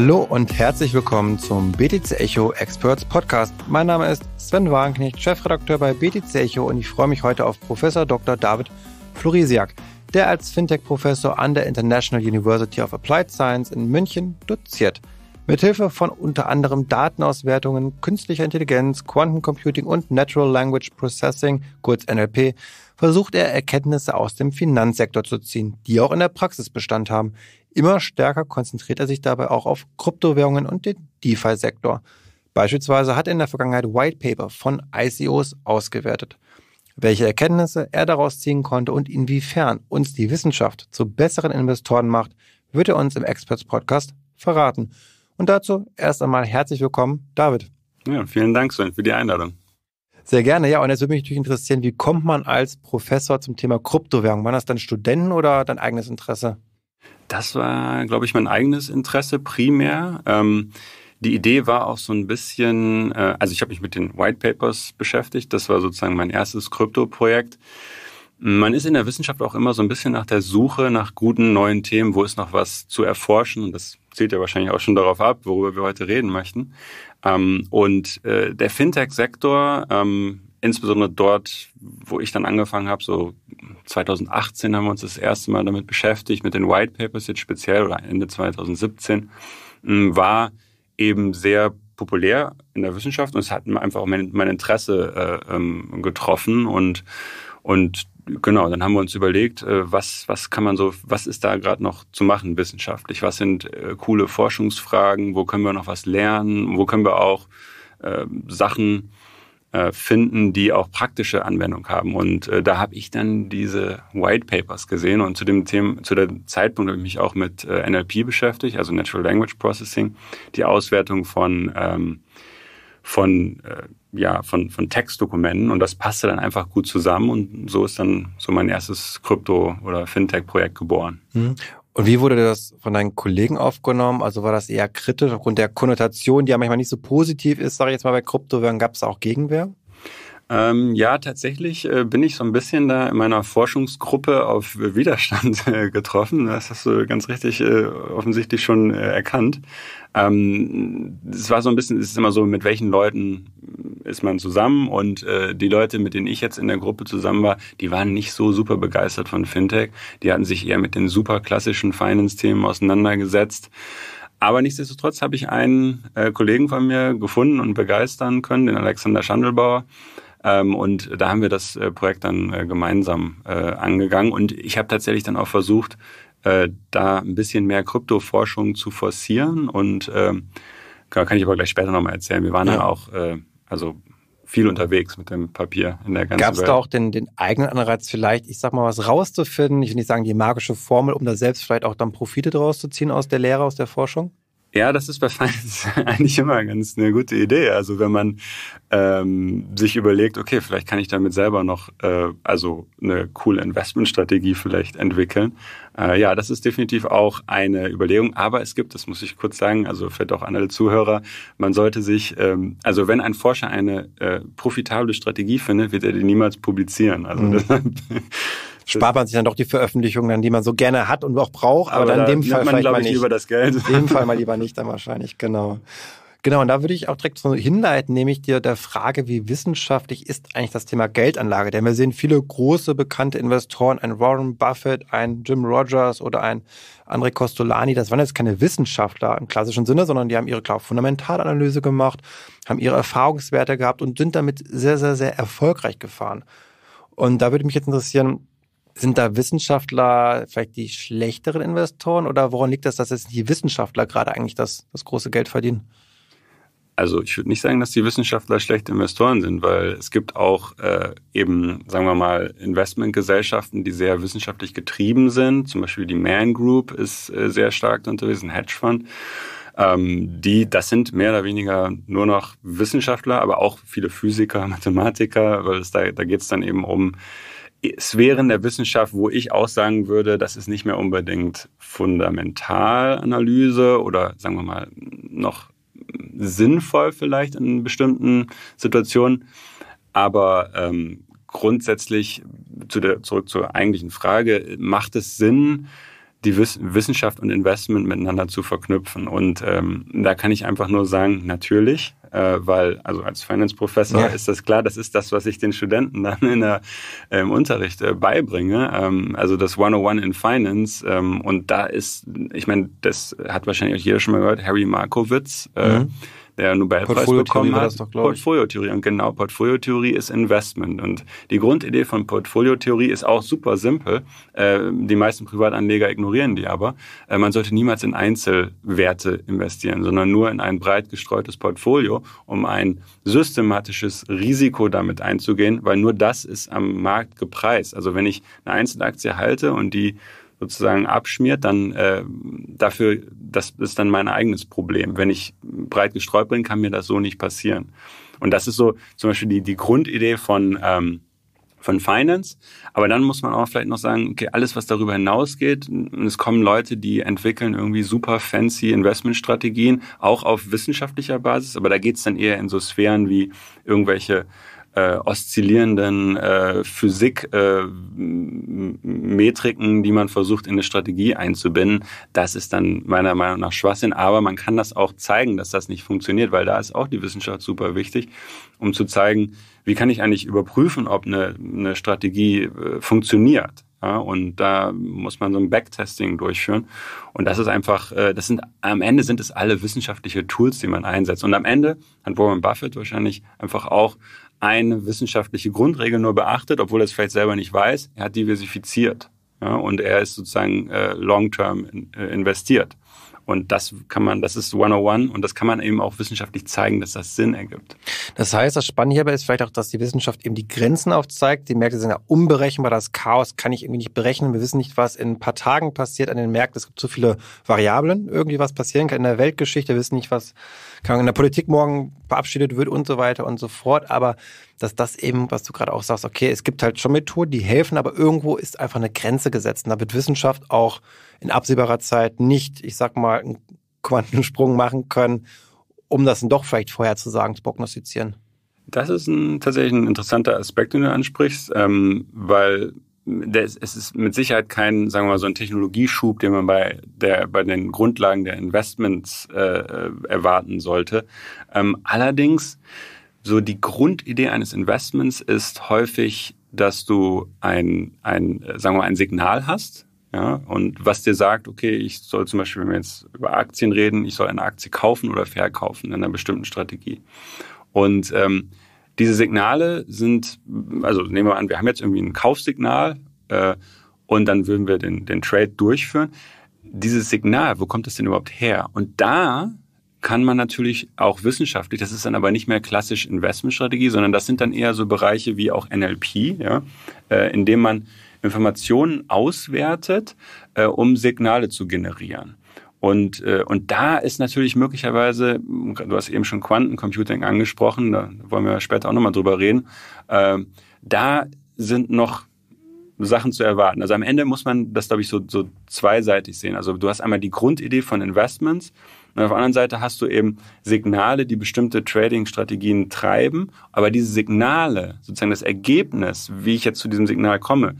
Hallo und herzlich willkommen zum BTC Echo Experts Podcast. Mein Name ist Sven Wagenknecht, Chefredakteur bei BTC Echo und ich freue mich heute auf Professor Dr. David Florisiak, der als Fintech-Professor an der International University of Applied Science in München doziert. Mithilfe von unter anderem Datenauswertungen, künstlicher Intelligenz, Computing und Natural Language Processing, kurz NLP, versucht er Erkenntnisse aus dem Finanzsektor zu ziehen, die auch in der Praxis Bestand haben. Immer stärker konzentriert er sich dabei auch auf Kryptowährungen und den DeFi-Sektor. Beispielsweise hat er in der Vergangenheit White Paper von ICOs ausgewertet. Welche Erkenntnisse er daraus ziehen konnte und inwiefern uns die Wissenschaft zu besseren Investoren macht, wird er uns im Experts Podcast verraten. Und dazu erst einmal herzlich willkommen, David. Ja, vielen Dank, Sven, für die Einladung. Sehr gerne, ja. Und jetzt würde mich natürlich interessieren, wie kommt man als Professor zum Thema Kryptowährung? Waren das dann Studenten oder dein eigenes Interesse? Das war, glaube ich, mein eigenes Interesse primär. Ähm, die Idee war auch so ein bisschen, äh, also ich habe mich mit den White Papers beschäftigt. Das war sozusagen mein erstes Krypto-Projekt. Man ist in der Wissenschaft auch immer so ein bisschen nach der Suche nach guten neuen Themen, wo ist noch was zu erforschen. Und das zählt ja wahrscheinlich auch schon darauf ab, worüber wir heute reden möchten. Ähm, und äh, der Fintech-Sektor, ähm, insbesondere dort, wo ich dann angefangen habe, so 2018 haben wir uns das erste Mal damit beschäftigt, mit den White Papers jetzt speziell oder Ende 2017, hm, war eben sehr populär in der Wissenschaft und es hat einfach mein, mein Interesse äh, ähm, getroffen und, und genau, dann haben wir uns überlegt, äh, was, was kann man so, was ist da gerade noch zu machen wissenschaftlich? Was sind äh, coole Forschungsfragen? Wo können wir noch was lernen? Wo können wir auch äh, Sachen äh, finden, die auch praktische Anwendung haben. Und äh, da habe ich dann diese White Papers gesehen und zu dem Thema, zu dem Zeitpunkt habe ich mich auch mit äh, NLP beschäftigt, also Natural Language Processing, die Auswertung von ähm, von äh, ja von von Textdokumenten und das passte dann einfach gut zusammen und so ist dann so mein erstes Krypto oder FinTech Projekt geboren. Mhm. Und wie wurde das von deinen Kollegen aufgenommen? Also war das eher kritisch aufgrund der Konnotation, die ja manchmal nicht so positiv ist, sage ich jetzt mal bei Kryptowährungen, gab es auch Gegenwehr? Ähm, ja, tatsächlich äh, bin ich so ein bisschen da in meiner Forschungsgruppe auf Widerstand äh, getroffen. Das hast du ganz richtig äh, offensichtlich schon äh, erkannt. Ähm, es war so ein bisschen, es ist immer so, mit welchen Leuten ist man zusammen und äh, die Leute, mit denen ich jetzt in der Gruppe zusammen war, die waren nicht so super begeistert von Fintech. Die hatten sich eher mit den super klassischen Finance-Themen auseinandergesetzt. Aber nichtsdestotrotz habe ich einen äh, Kollegen von mir gefunden und begeistern können, den Alexander Schandelbauer. Ähm, und da haben wir das äh, Projekt dann äh, gemeinsam äh, angegangen. Und ich habe tatsächlich dann auch versucht, äh, da ein bisschen mehr Kryptoforschung zu forcieren. Und ähm, genau, kann ich aber gleich später nochmal erzählen. Wir waren ja, ja auch, äh, also viel unterwegs mit dem Papier in der ganzen Gab's Welt. Gab es da auch den, den, eigenen Anreiz vielleicht, ich sag mal, was rauszufinden? Ich will nicht sagen, die magische Formel, um da selbst vielleicht auch dann Profite draus zu ziehen aus der Lehre, aus der Forschung? Ja, das ist bei Finance eigentlich immer ganz eine gute Idee. Also wenn man ähm, sich überlegt, okay, vielleicht kann ich damit selber noch äh, also eine coole Investmentstrategie vielleicht entwickeln. Äh, ja, das ist definitiv auch eine Überlegung. Aber es gibt, das muss ich kurz sagen, also vielleicht auch an alle Zuhörer, man sollte sich, ähm, also wenn ein Forscher eine äh, profitable Strategie findet, wird er die niemals publizieren. Also mhm. deshalb spart man sich dann doch die Veröffentlichungen, dann, die man so gerne hat und auch braucht. Aber, aber dann in dem Fall man, vielleicht mal nicht. Lieber das Geld. In dem Fall mal lieber nicht, dann wahrscheinlich, genau. Genau, und da würde ich auch direkt so hinleiten, nämlich dir der Frage, wie wissenschaftlich ist eigentlich das Thema Geldanlage? Denn wir sehen viele große bekannte Investoren, ein Warren Buffett, ein Jim Rogers oder ein André Costolani, das waren jetzt keine Wissenschaftler im klassischen Sinne, sondern die haben ihre klar, Fundamentalanalyse gemacht, haben ihre Erfahrungswerte gehabt und sind damit sehr, sehr, sehr erfolgreich gefahren. Und da würde mich jetzt interessieren, sind da Wissenschaftler vielleicht die schlechteren Investoren oder woran liegt das, dass jetzt die Wissenschaftler gerade eigentlich das, das große Geld verdienen? Also ich würde nicht sagen, dass die Wissenschaftler schlechte Investoren sind, weil es gibt auch äh, eben, sagen wir mal, Investmentgesellschaften, die sehr wissenschaftlich getrieben sind. Zum Beispiel die Man Group ist äh, sehr stark unterwegs, ein Hedgefonds. Ähm, die, das sind mehr oder weniger nur noch Wissenschaftler, aber auch viele Physiker, Mathematiker, weil es da, da geht es dann eben um Sphären der Wissenschaft, wo ich auch sagen würde, das ist nicht mehr unbedingt Fundamentalanalyse oder sagen wir mal noch sinnvoll vielleicht in bestimmten Situationen. Aber ähm, grundsätzlich zu der, zurück zur eigentlichen Frage, macht es Sinn, die Wiss Wissenschaft und Investment miteinander zu verknüpfen. Und ähm, da kann ich einfach nur sagen, natürlich, äh, weil also als Finance-Professor ja. ist das klar, das ist das, was ich den Studenten dann in der, äh, im Unterricht äh, beibringe. Ähm, also das 101 in Finance. Ähm, und da ist, ich meine, das hat wahrscheinlich auch jeder schon mal gehört, Harry Markowitz. Äh, mhm der Nobelpreis bekommen hat. Doch, Portfoliotheorie. Und genau, Portfolio-Theorie ist Investment. Und die Grundidee von Portfolio-Theorie ist auch super simpel. Äh, die meisten Privatanleger ignorieren die aber. Äh, man sollte niemals in Einzelwerte investieren, sondern nur in ein breit gestreutes Portfolio, um ein systematisches Risiko damit einzugehen, weil nur das ist am Markt gepreist. Also wenn ich eine Einzelaktie halte und die sozusagen abschmiert, dann äh, dafür, das ist dann mein eigenes Problem. Wenn ich breit gestreut bin, kann mir das so nicht passieren. Und das ist so zum Beispiel die, die Grundidee von, ähm, von Finance. Aber dann muss man auch vielleicht noch sagen, okay, alles, was darüber hinausgeht, es kommen Leute, die entwickeln irgendwie super fancy Investmentstrategien, auch auf wissenschaftlicher Basis, aber da geht's dann eher in so Sphären wie irgendwelche äh, oszillierenden äh, physik äh, die man versucht in eine Strategie einzubinden. Das ist dann meiner Meinung nach Schwachsinn. Aber man kann das auch zeigen, dass das nicht funktioniert, weil da ist auch die Wissenschaft super wichtig, um zu zeigen, wie kann ich eigentlich überprüfen, ob eine, eine Strategie äh, funktioniert. Ja, und da muss man so ein Backtesting durchführen. Und das ist einfach, äh, das sind, am Ende sind es alle wissenschaftliche Tools, die man einsetzt. Und am Ende hat Warren Buffett wahrscheinlich einfach auch eine wissenschaftliche Grundregel nur beachtet, obwohl er es vielleicht selber nicht weiß. Er hat diversifiziert ja, und er ist sozusagen äh, long-term in, äh, investiert. Und das kann man, das ist 101 und das kann man eben auch wissenschaftlich zeigen, dass das Sinn ergibt. Das heißt, das Spannende hierbei ist vielleicht auch, dass die Wissenschaft eben die Grenzen aufzeigt. Die Märkte sind ja unberechenbar, das Chaos kann ich irgendwie nicht berechnen. Wir wissen nicht, was in ein paar Tagen passiert an den Märkten. Es gibt zu viele Variablen, irgendwie was passieren kann in der Weltgeschichte. Wir wissen nicht, was kann in der Politik morgen verabschiedet wird und so weiter und so fort. Aber dass das eben, was du gerade auch sagst, okay, es gibt halt schon Methoden, die helfen, aber irgendwo ist einfach eine Grenze gesetzt. Und da wird Wissenschaft auch in absehbarer Zeit nicht, ich sag mal, einen Quantensprung machen können, um das dann doch vielleicht vorherzusagen, zu zu prognostizieren. Das ist ein, tatsächlich ein interessanter Aspekt, den du ansprichst, ähm, weil es ist mit Sicherheit kein, sagen wir mal, so ein Technologieschub, den man bei, der, bei den Grundlagen der Investments äh, erwarten sollte. Ähm, allerdings, so die Grundidee eines Investments ist häufig, dass du ein, ein sagen wir mal, ein Signal hast, ja, und was dir sagt, okay, ich soll zum Beispiel, wenn wir jetzt über Aktien reden, ich soll eine Aktie kaufen oder verkaufen in einer bestimmten Strategie. Und ähm, diese Signale sind, also nehmen wir an, wir haben jetzt irgendwie ein Kaufsignal äh, und dann würden wir den, den Trade durchführen. Dieses Signal, wo kommt das denn überhaupt her? Und da kann man natürlich auch wissenschaftlich, das ist dann aber nicht mehr klassisch Investmentstrategie, sondern das sind dann eher so Bereiche wie auch NLP, ja, äh, in dem man Informationen auswertet, äh, um Signale zu generieren. Und, äh, und da ist natürlich möglicherweise, du hast eben schon Quantencomputing angesprochen, da wollen wir später auch nochmal drüber reden, äh, da sind noch Sachen zu erwarten. Also am Ende muss man das, glaube ich, so, so zweiseitig sehen. Also du hast einmal die Grundidee von Investments und auf der anderen Seite hast du eben Signale, die bestimmte Trading-Strategien treiben. Aber diese Signale, sozusagen das Ergebnis, wie ich jetzt zu diesem Signal komme,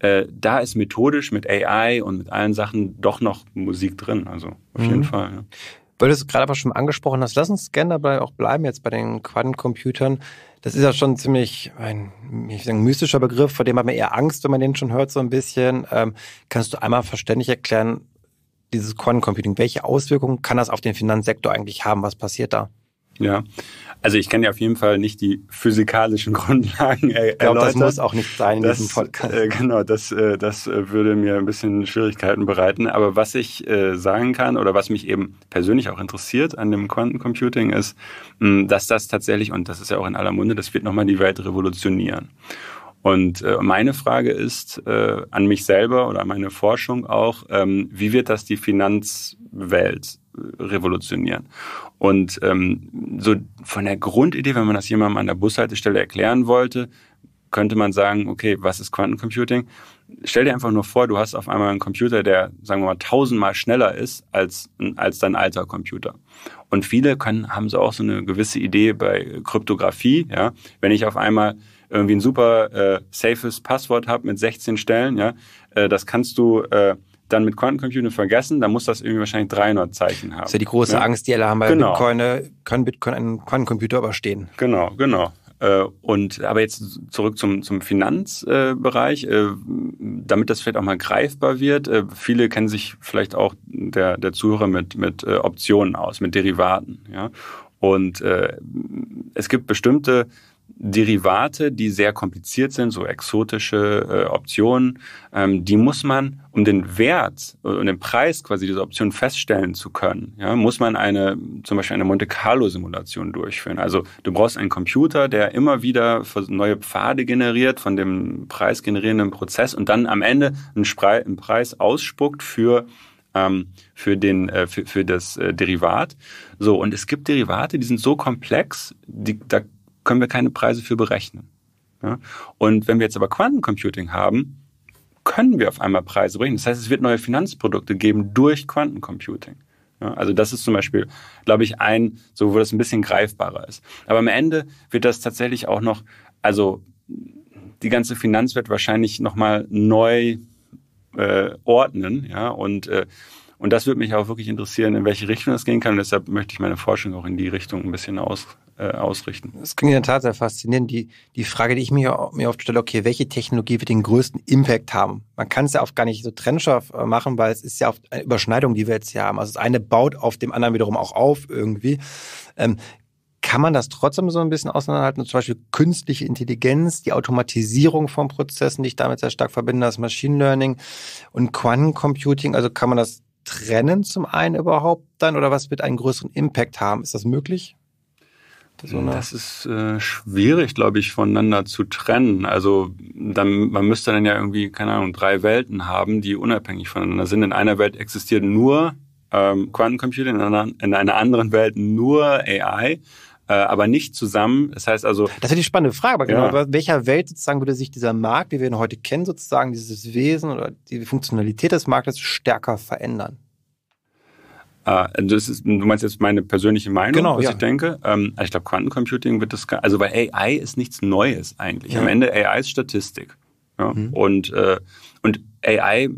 äh, da ist methodisch mit AI und mit allen Sachen doch noch Musik drin. Also auf jeden mhm. Fall. Ja. Weil du es gerade aber schon angesprochen hast, lass uns gerne dabei auch bleiben jetzt bei den Quantencomputern. Das ist ja schon ziemlich ein, ich sagen, mystischer Begriff, vor dem hat man eher Angst, wenn man den schon hört so ein bisschen. Ähm, kannst du einmal verständlich erklären, dieses Quantencomputing, welche Auswirkungen kann das auf den Finanzsektor eigentlich haben? Was passiert da? Ja, also ich kann ja auf jeden Fall nicht die physikalischen Grundlagen er ich glaub, erläutern. Das muss auch nicht sein in das, diesem Podcast. Äh, genau, das, äh, das äh, würde mir ein bisschen Schwierigkeiten bereiten. Aber was ich äh, sagen kann oder was mich eben persönlich auch interessiert an dem Quantencomputing ist, mh, dass das tatsächlich, und das ist ja auch in aller Munde, das wird nochmal die Welt revolutionieren. Und äh, meine Frage ist äh, an mich selber oder an meine Forschung auch, ähm, wie wird das die Finanzwelt revolutionieren. Und ähm, so von der Grundidee, wenn man das jemandem an der Bushaltestelle erklären wollte, könnte man sagen, okay, was ist Quantencomputing? Stell dir einfach nur vor, du hast auf einmal einen Computer, der, sagen wir mal, tausendmal schneller ist als, als dein alter Computer. Und viele können, haben so auch so eine gewisse Idee bei Kryptographie, ja. Wenn ich auf einmal irgendwie ein super äh, safes Passwort habe mit 16 Stellen, ja, äh, das kannst du äh, dann mit Quantencomputing Computing vergessen, dann muss das irgendwie wahrscheinlich 300 Zeichen haben. Das ist ja die große ja? Angst, die alle haben, weil genau. Bitcoin, ne? kann Bitcoin einen Quantencomputer überstehen. Genau, genau. Äh, und aber jetzt zurück zum, zum Finanzbereich, äh, damit das vielleicht auch mal greifbar wird. Äh, viele kennen sich vielleicht auch der, der Zuhörer mit, mit Optionen aus, mit Derivaten. Ja? Und es gibt bestimmte Derivate, die sehr kompliziert sind, so exotische äh, Optionen, ähm, die muss man, um den Wert äh, und den Preis quasi dieser Option feststellen zu können, ja, muss man eine, zum Beispiel eine Monte Carlo-Simulation durchführen. Also du brauchst einen Computer, der immer wieder neue Pfade generiert von dem preisgenerierenden Prozess und dann am Ende einen, Spre einen Preis ausspuckt für ähm, für, den, äh, für, für das äh, Derivat. So, und es gibt Derivate, die sind so komplex, die, da können wir keine Preise für berechnen. Ja? Und wenn wir jetzt aber Quantencomputing haben, können wir auf einmal Preise berechnen. Das heißt, es wird neue Finanzprodukte geben durch Quantencomputing. Ja, also das ist zum Beispiel, glaube ich, ein, so wo das ein bisschen greifbarer ist. Aber am Ende wird das tatsächlich auch noch, also die ganze Finanzwelt wahrscheinlich nochmal neu äh, ordnen. Ja, und, äh, und das würde mich auch wirklich interessieren, in welche Richtung das gehen kann. Und deshalb möchte ich meine Forschung auch in die Richtung ein bisschen aus, äh, ausrichten. Das klingt in der Tat sehr faszinierend. Die, die Frage, die ich mir, mir oft stelle, okay, welche Technologie wird den größten Impact haben? Man kann es ja oft gar nicht so trennscharf äh, machen, weil es ist ja oft eine Überschneidung, die wir jetzt hier haben. Also das eine baut auf dem anderen wiederum auch auf irgendwie. Ähm, kann man das trotzdem so ein bisschen auseinanderhalten? Zum Beispiel künstliche Intelligenz, die Automatisierung von Prozessen, die ich damit sehr stark verbinde, das Machine Learning und Quantencomputing. Also kann man das trennen zum einen überhaupt dann oder was wird einen größeren Impact haben? Ist das möglich? So das ist äh, schwierig, glaube ich, voneinander zu trennen. Also dann, man müsste dann ja irgendwie, keine Ahnung, drei Welten haben, die unabhängig voneinander sind. In einer Welt existiert nur ähm, Quantencomputer, in einer, in einer anderen Welt nur AI äh, aber nicht zusammen. Das heißt also. Das ist die spannende Frage, aber genau, ja. welcher Welt sozusagen würde sich dieser Markt, wie wir ihn heute kennen, sozusagen dieses Wesen oder die Funktionalität des Marktes stärker verändern? Äh, also das ist, du meinst jetzt meine persönliche Meinung, genau, was ja. ich denke. Ähm, also ich glaube, Quantencomputing wird das, also weil AI ist nichts Neues eigentlich. Ja. Am Ende AI ist Statistik. Ja? Mhm. Und, äh, und AI,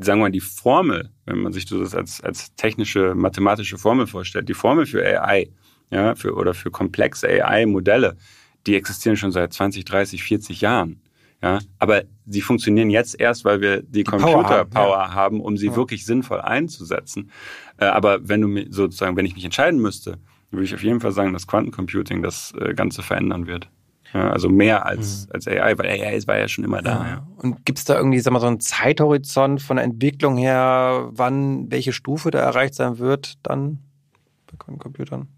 sagen wir mal, die Formel, wenn man sich das als, als technische, mathematische Formel vorstellt, die Formel für AI ja, für, oder für komplexe AI-Modelle, die existieren schon seit 20, 30, 40 Jahren. Ja, aber sie funktionieren jetzt erst, weil wir die, die Computerpower Power haben, ja. haben, um sie ja. wirklich sinnvoll einzusetzen. Äh, aber wenn du sozusagen, wenn ich mich entscheiden müsste, würde ich auf jeden Fall sagen, dass Quantencomputing das äh, Ganze verändern wird. Ja, also mehr als, mhm. als AI, weil AI war ja schon immer da. Ja. Und gibt es da irgendwie sag mal, so einen Zeithorizont von der Entwicklung her, wann welche Stufe da erreicht sein wird, dann bei Quantencomputern?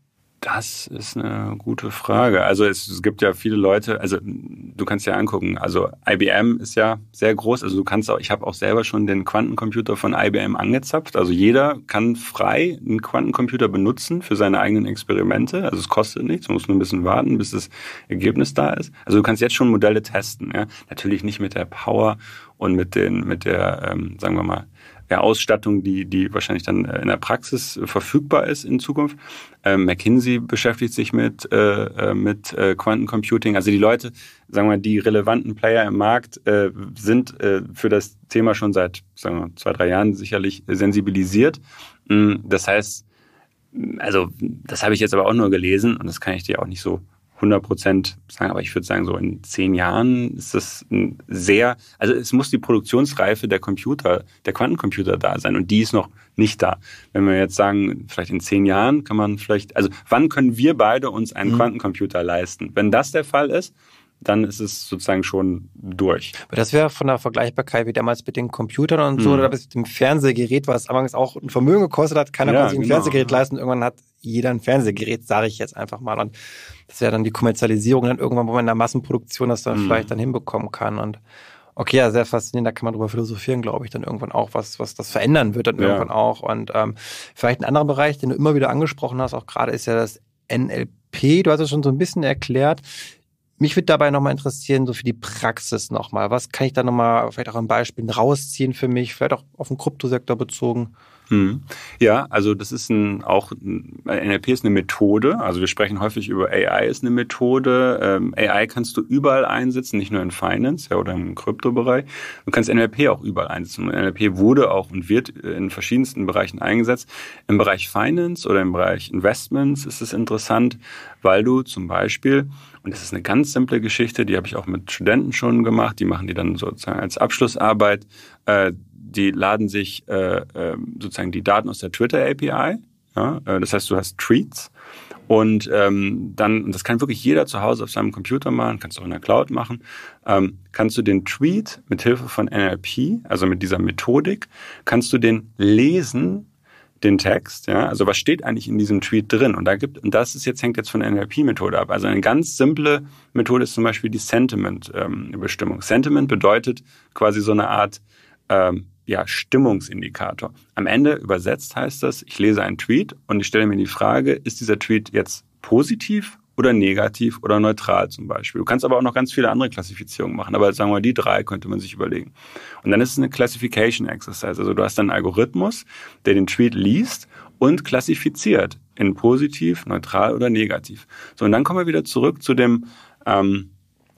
Das ist eine gute Frage. Also es, es, gibt ja viele Leute, also du kannst ja angucken, also IBM ist ja sehr groß, also du kannst auch, ich habe auch selber schon den Quantencomputer von IBM angezapft, also jeder kann frei einen Quantencomputer benutzen für seine eigenen Experimente, also es kostet nichts, man muss nur ein bisschen warten, bis das Ergebnis da ist. Also du kannst jetzt schon Modelle testen, ja? natürlich nicht mit der Power und mit den, mit der, ähm, sagen wir mal, ja, Ausstattung, die, die wahrscheinlich dann äh, in der Praxis verfügbar ist in Zukunft. Ähm, McKinsey beschäftigt sich mit, äh, äh mit äh, Quantencomputing. Also die Leute, sagen wir mal, die relevanten Player im Markt äh, sind äh, für das Thema schon seit, sagen wir, zwei, drei Jahren sicherlich sensibilisiert. Mm, das heißt, also das habe ich jetzt aber auch nur gelesen und das kann ich dir auch nicht so 100 Prozent sagen, aber ich würde sagen, so in zehn Jahren ist das ein sehr, also es muss die Produktionsreife der Computer, der Quantencomputer da sein und die ist noch nicht da. Wenn wir jetzt sagen, vielleicht in zehn Jahren kann man vielleicht, also wann können wir beide uns einen mhm. Quantencomputer leisten? Wenn das der Fall ist, dann ist es sozusagen schon durch. Aber das wäre von der Vergleichbarkeit wie damals mit den Computern und so, mhm. oder mit dem Fernsehgerät, was anfangs auch ein Vermögen gekostet hat. Keiner ja, konnte sich ein genau. Fernsehgerät leisten. Irgendwann hat jeder ein Fernsehgerät, sage ich jetzt einfach mal. Und das wäre dann die Kommerzialisierung dann irgendwann, wo man in der Massenproduktion das dann mhm. vielleicht dann hinbekommen kann. Und okay, ja, sehr faszinierend, da kann man drüber philosophieren, glaube ich, dann irgendwann auch, was, was das verändern wird dann ja. irgendwann auch. Und ähm, vielleicht ein anderer Bereich, den du immer wieder angesprochen hast, auch gerade ist ja das NLP. Du hast es schon so ein bisschen erklärt. Mich würde dabei nochmal interessieren, so für die Praxis nochmal. Was kann ich da nochmal vielleicht auch an Beispielen rausziehen für mich, vielleicht auch auf den Kryptosektor bezogen? Mhm. Ja, also das ist ein, auch NLP ist eine Methode. Also wir sprechen häufig über AI ist eine Methode. Ähm, AI kannst du überall einsetzen, nicht nur in Finance ja, oder im Kryptobereich. Du kannst NLP auch überall einsetzen. Und NLP wurde auch und wird äh, in verschiedensten Bereichen eingesetzt. Im Bereich Finance oder im Bereich Investments ist es interessant, weil du zum Beispiel und das ist eine ganz simple Geschichte, die habe ich auch mit Studenten schon gemacht. Die machen die dann sozusagen als Abschlussarbeit. Äh, die laden sich äh, äh, sozusagen die Daten aus der Twitter API. Ja? Äh, das heißt, du hast Tweets. Und ähm, dann, und das kann wirklich jeder zu Hause auf seinem Computer machen, kannst du auch in der Cloud machen, ähm, kannst du den Tweet mit Hilfe von NLP, also mit dieser Methodik, kannst du den lesen, den Text, ja, also was steht eigentlich in diesem Tweet drin? Und da gibt, und das ist jetzt, hängt jetzt von der NLP-Methode ab. Also eine ganz simple Methode ist zum Beispiel die Sentiment-Bestimmung. Ähm, Sentiment bedeutet quasi so eine Art ähm, ja, Stimmungsindikator. Am Ende übersetzt heißt das, ich lese einen Tweet und ich stelle mir die Frage, ist dieser Tweet jetzt positiv oder negativ oder neutral zum Beispiel. Du kannst aber auch noch ganz viele andere Klassifizierungen machen, aber sagen wir mal, die drei könnte man sich überlegen. Und dann ist es eine Classification Exercise. Also du hast einen Algorithmus, der den Tweet liest und klassifiziert in positiv, neutral oder negativ. So, und dann kommen wir wieder zurück zu dem ähm,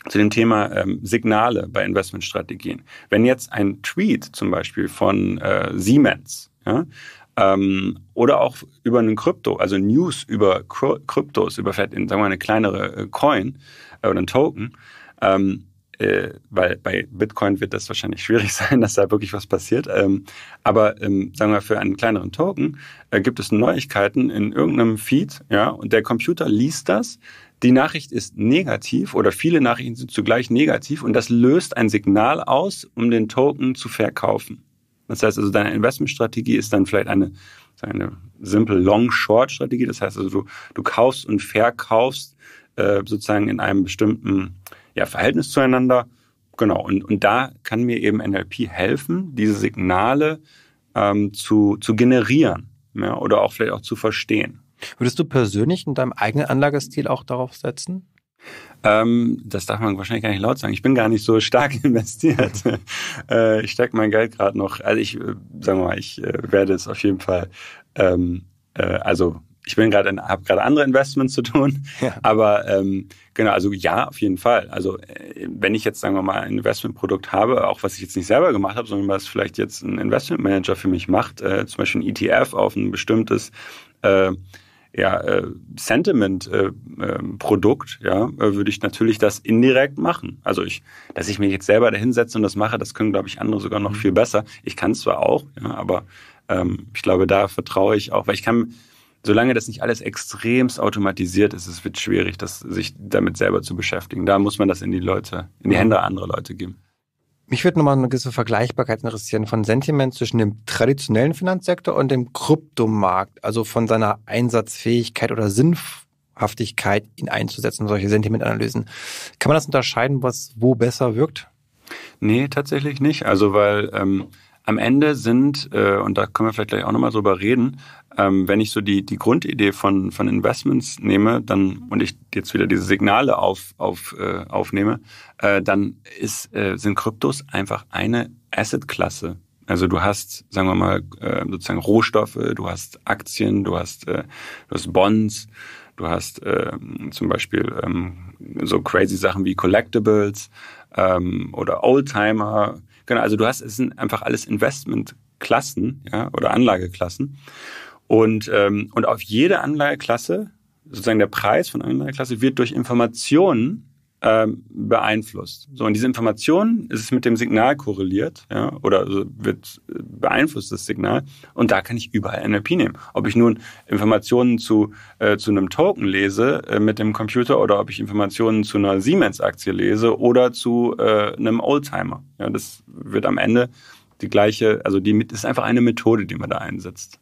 zu dem Thema ähm, Signale bei Investmentstrategien. Wenn jetzt ein Tweet zum Beispiel von äh, Siemens ja, ähm, oder auch über einen Krypto, also News über Kryptos, über vielleicht sagen wir mal, eine kleinere äh, Coin äh, oder einen Token, ähm, äh, weil bei Bitcoin wird das wahrscheinlich schwierig sein, dass da wirklich was passiert. Ähm, aber ähm, sagen wir für einen kleineren Token äh, gibt es Neuigkeiten in irgendeinem Feed, ja, und der Computer liest das. Die Nachricht ist negativ oder viele Nachrichten sind zugleich negativ und das löst ein Signal aus, um den Token zu verkaufen. Das heißt also, deine Investmentstrategie ist dann vielleicht eine, eine simple Long-Short-Strategie. Das heißt also, du, du kaufst und verkaufst äh, sozusagen in einem bestimmten ja, Verhältnis zueinander. Genau, und, und da kann mir eben NLP helfen, diese Signale ähm, zu, zu generieren ja, oder auch vielleicht auch zu verstehen. Würdest du persönlich in deinem eigenen Anlagestil auch darauf setzen? Ähm, das darf man wahrscheinlich gar nicht laut sagen. Ich bin gar nicht so stark investiert. äh, ich stecke mein Geld gerade noch. Also ich, äh, sagen wir mal, ich äh, werde es auf jeden Fall, ähm, äh, also ich bin gerade, habe gerade andere Investments zu tun. Ja. Aber ähm, genau, also ja, auf jeden Fall. Also äh, wenn ich jetzt, sagen wir mal, ein Investmentprodukt habe, auch was ich jetzt nicht selber gemacht habe, sondern was vielleicht jetzt ein Investmentmanager für mich macht, äh, zum Beispiel ein ETF auf ein bestimmtes äh, ja, äh, Sentiment-Produkt, äh, ähm, äh, ja, würde ich natürlich das indirekt machen. Also ich, dass ich mich jetzt selber dahinsetze und das mache, das können, glaube ich, andere sogar noch mhm. viel besser. Ich kann es zwar auch, ja, aber ähm, ich glaube, da vertraue ich auch, weil ich kann, solange das nicht alles extremst automatisiert ist, es wird schwierig, das, sich damit selber zu beschäftigen. Da muss man das in die Leute, in die Hände anderer Leute geben. Mich würde nochmal eine gewisse Vergleichbarkeit interessieren von Sentiment zwischen dem traditionellen Finanzsektor und dem Kryptomarkt, also von seiner Einsatzfähigkeit oder Sinnhaftigkeit, ihn einzusetzen, solche Sentimentanalysen. Kann man das unterscheiden, was wo besser wirkt? Nee, tatsächlich nicht. Also weil ähm, am Ende sind, äh, und da können wir vielleicht gleich auch nochmal drüber reden, ähm, wenn ich so die, die Grundidee von, von Investments nehme dann, und ich jetzt wieder diese Signale auf, auf, äh, aufnehme, äh, dann ist, äh, sind Kryptos einfach eine Asset-Klasse. Also du hast, sagen wir mal, äh, sozusagen Rohstoffe, du hast Aktien, du hast, äh, du hast Bonds, du hast äh, zum Beispiel ähm, so crazy Sachen wie Collectibles ähm, oder Oldtimer. Genau, also du hast, es sind einfach alles Investment-Klassen ja, oder Anlageklassen. Und, ähm, und auf jede Anleiheklasse, sozusagen der Preis von Anleiheklasse, wird durch Informationen ähm, beeinflusst. So, und diese Informationen ist mit dem Signal korreliert, ja, oder wird äh, beeinflusst das Signal. Und da kann ich überall NLP nehmen. Ob ich nun Informationen zu, äh, zu einem Token lese äh, mit dem Computer oder ob ich Informationen zu einer Siemens-Aktie lese oder zu äh, einem Oldtimer. Ja, das wird am Ende die gleiche, also die mit ist einfach eine Methode, die man da einsetzt.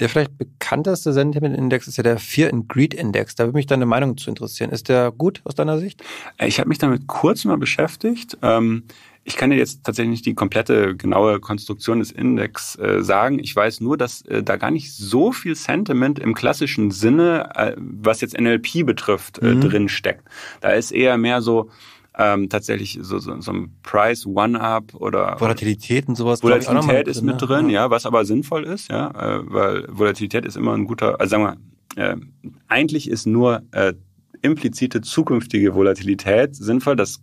Der vielleicht bekannteste Sentiment-Index ist ja der Fear and Greed-Index. Da würde mich deine Meinung zu interessieren. Ist der gut aus deiner Sicht? Äh, ich habe mich damit kurz mal beschäftigt. Ähm, ich kann dir jetzt tatsächlich nicht die komplette genaue Konstruktion des Index äh, sagen. Ich weiß nur, dass äh, da gar nicht so viel Sentiment im klassischen Sinne, was jetzt NLP betrifft, mhm. drin steckt. Da ist eher mehr so ähm, tatsächlich so, so, so ein Price One-Up oder Volatilität und sowas. Volatilität ist mit ne? drin, ne? ja, was aber sinnvoll ist, ja, äh, weil Volatilität ist immer ein guter, also sagen wir, äh, eigentlich ist nur äh, implizite zukünftige Volatilität sinnvoll. Das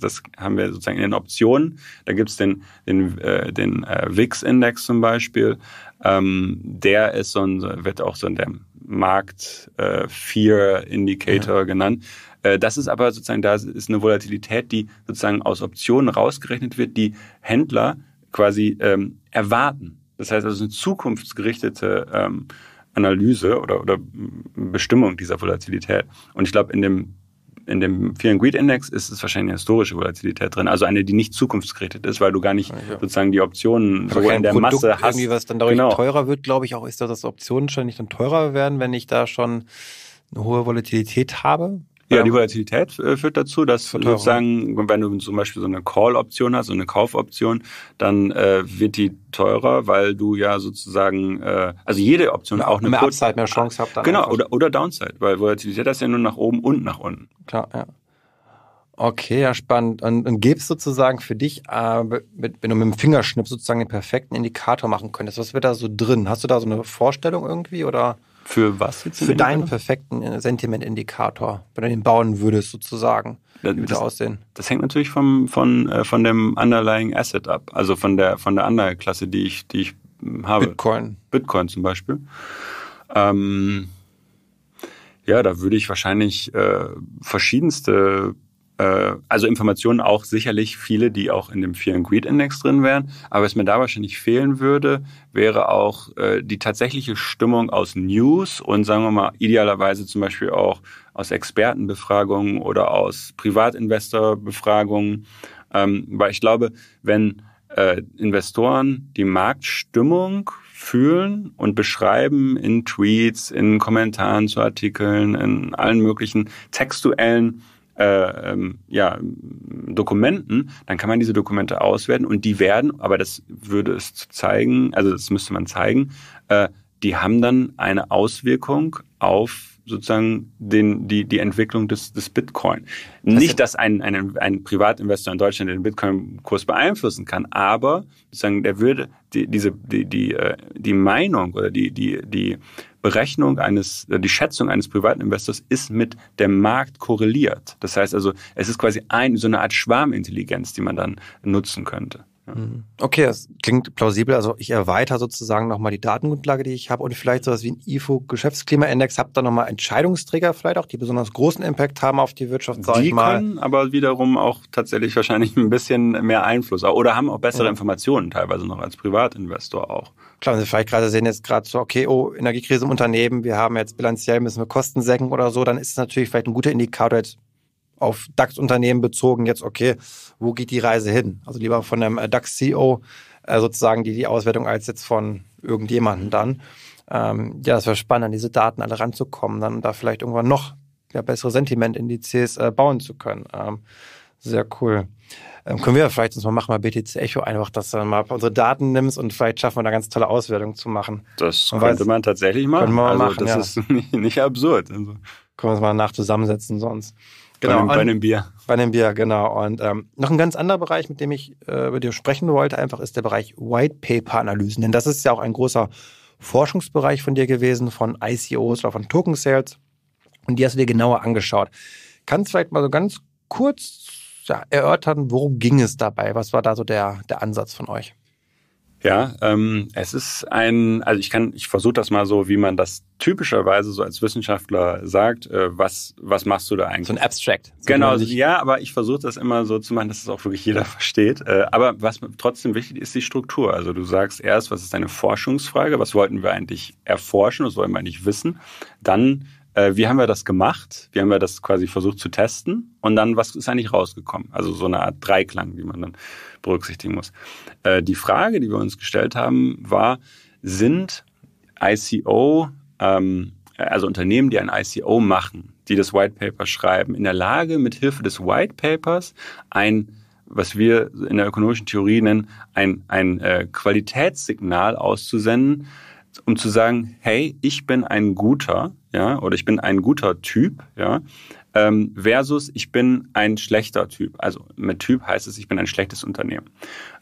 das haben wir sozusagen in den Optionen. Da gibt es den, den, äh, den äh, VIX-Index zum Beispiel. Ähm, der ist so ein, wird auch so in der Markt äh, Fear Indicator ja. genannt. Äh, das ist aber sozusagen, da ist eine Volatilität, die sozusagen aus Optionen rausgerechnet wird, die Händler quasi ähm, erwarten. Das heißt also eine zukunftsgerichtete ähm, Analyse oder, oder Bestimmung dieser Volatilität. Und ich glaube, in dem in dem Fear and Greed Index ist es wahrscheinlich eine historische Volatilität drin, also eine, die nicht zukunftsgerichtet ist, weil du gar nicht ja. sozusagen die Optionen so in der Produkt Masse hast. Irgendwie, was dann dadurch genau. teurer wird, glaube ich auch, ist, dass Optionen ständig dann teurer werden, wenn ich da schon eine hohe Volatilität habe. Ja, die Volatilität äh, führt dazu, dass Verteuerung. sozusagen, wenn du zum Beispiel so eine Call-Option hast, so eine Kaufoption, dann äh, wird die teurer, weil du ja sozusagen, äh, also jede Option auch eine mehr Put Upside, mehr Chance habt. Dann genau, oder, oder Downside, weil Volatilität ist ja nur nach oben und nach unten. Klar, ja. Okay, ja, spannend. Und, und gäbe es sozusagen für dich, äh, wenn du mit dem Fingerschnipp sozusagen den perfekten Indikator machen könntest, was wäre da so drin? Hast du da so eine Vorstellung irgendwie oder? Für was jetzt? Für deinen perfekten äh, Sentimentindikator, wenn du den bauen würdest sozusagen. Das, wie das, aussehen? Das hängt natürlich vom, von, äh, von dem underlying Asset ab, also von der, von der Anlageklasse, die ich, die ich hm, habe. Bitcoin. Bitcoin zum Beispiel. Ähm, ja, da würde ich wahrscheinlich äh, verschiedenste äh, also Informationen auch sicherlich viele, die auch in dem Fear and Greed Index drin wären. Aber was mir da wahrscheinlich fehlen würde, wäre auch äh, die tatsächliche Stimmung aus News und sagen wir mal idealerweise zum Beispiel auch aus Expertenbefragungen oder aus Privatinvestorbefragungen. Ähm, weil ich glaube, wenn äh, Investoren die Marktstimmung fühlen und beschreiben in Tweets, in Kommentaren zu Artikeln, in allen möglichen textuellen äh, ähm, ja, Dokumenten, dann kann man diese Dokumente auswerten und die werden, aber das würde es zeigen, also das müsste man zeigen, äh, die haben dann eine Auswirkung auf sozusagen den, die, die Entwicklung des, des Bitcoin. Nicht, dass ein, ein, ein Privatinvestor in Deutschland den Bitcoin-Kurs beeinflussen kann, aber sozusagen der würde die, diese, die, die, äh, die Meinung oder die, die, die Berechnung eines, äh, die Schätzung eines privaten Investors ist mit dem Markt korreliert. Das heißt also, es ist quasi ein, so eine Art Schwarmintelligenz, die man dann nutzen könnte. Mhm. Okay, das klingt plausibel. Also ich erweitere sozusagen nochmal die Datengrundlage, die ich habe und vielleicht sowas wie ein ifo index Habt ihr nochmal Entscheidungsträger vielleicht auch, die besonders großen Impact haben auf die Wirtschaft, sag die ich mal. können aber wiederum auch tatsächlich wahrscheinlich ein bisschen mehr Einfluss oder haben auch bessere ja. Informationen teilweise noch als Privatinvestor auch. Klar, wenn Sie vielleicht gerade sehen jetzt gerade so, okay, oh, Energiekrise im Unternehmen, wir haben jetzt bilanziell, müssen wir Kosten senken oder so, dann ist es natürlich vielleicht ein guter Indikator jetzt auf DAX-Unternehmen bezogen jetzt, okay, wo geht die Reise hin? Also lieber von einem äh, DAX-CEO äh, sozusagen die, die Auswertung als jetzt von irgendjemandem dann. Ähm, ja, das wäre spannend, an diese Daten alle ranzukommen, dann da vielleicht irgendwann noch ja, bessere Sentimentindizes äh, bauen zu können. Ähm, sehr cool. Ähm, können wir vielleicht uns mal machen, mal BTC Echo einfach, dass du dann mal unsere Daten nimmst und vielleicht schaffen wir da ganz tolle Auswertungen zu machen. Das könnte man tatsächlich machen. Können wir mal also, machen das ja. ist nicht, nicht absurd. Also können wir uns mal danach zusammensetzen sonst. Genau, bei, einem, bei einem Bier. Bei einem Bier, genau. Und ähm, noch ein ganz anderer Bereich, mit dem ich äh, über dir sprechen wollte, einfach ist der Bereich White Paper Analysen. Denn das ist ja auch ein großer Forschungsbereich von dir gewesen, von ICOs oder von Token Sales. Und die hast du dir genauer angeschaut. Kannst du vielleicht mal so ganz kurz ja, erörtern, worum ging es dabei? Was war da so der, der Ansatz von euch? Ja, ähm, es ist ein, also ich kann, ich versuche das mal so, wie man das typischerweise so als Wissenschaftler sagt, äh, was, was machst du da eigentlich? So ein Abstract. Genau, so genau, ja, aber ich versuche das immer so zu machen, dass es das auch wirklich jeder versteht. Äh, aber was trotzdem wichtig ist, die Struktur. Also du sagst erst, was ist deine Forschungsfrage, was wollten wir eigentlich erforschen, was wollen wir eigentlich wissen, dann äh, wie haben wir das gemacht? Wie haben wir das quasi versucht zu testen? Und dann, was ist eigentlich rausgekommen? Also so eine Art Dreiklang, die man dann berücksichtigen muss. Äh, die Frage, die wir uns gestellt haben, war, sind ICO, ähm, also Unternehmen, die ein ICO machen, die das White Paper schreiben, in der Lage, mithilfe des White Papers ein was wir in der ökonomischen Theorie nennen, ein, ein äh, Qualitätssignal auszusenden, um zu sagen, hey, ich bin ein guter, ja, oder ich bin ein guter Typ, ja, ähm, versus ich bin ein schlechter Typ. Also mit Typ heißt es, ich bin ein schlechtes Unternehmen.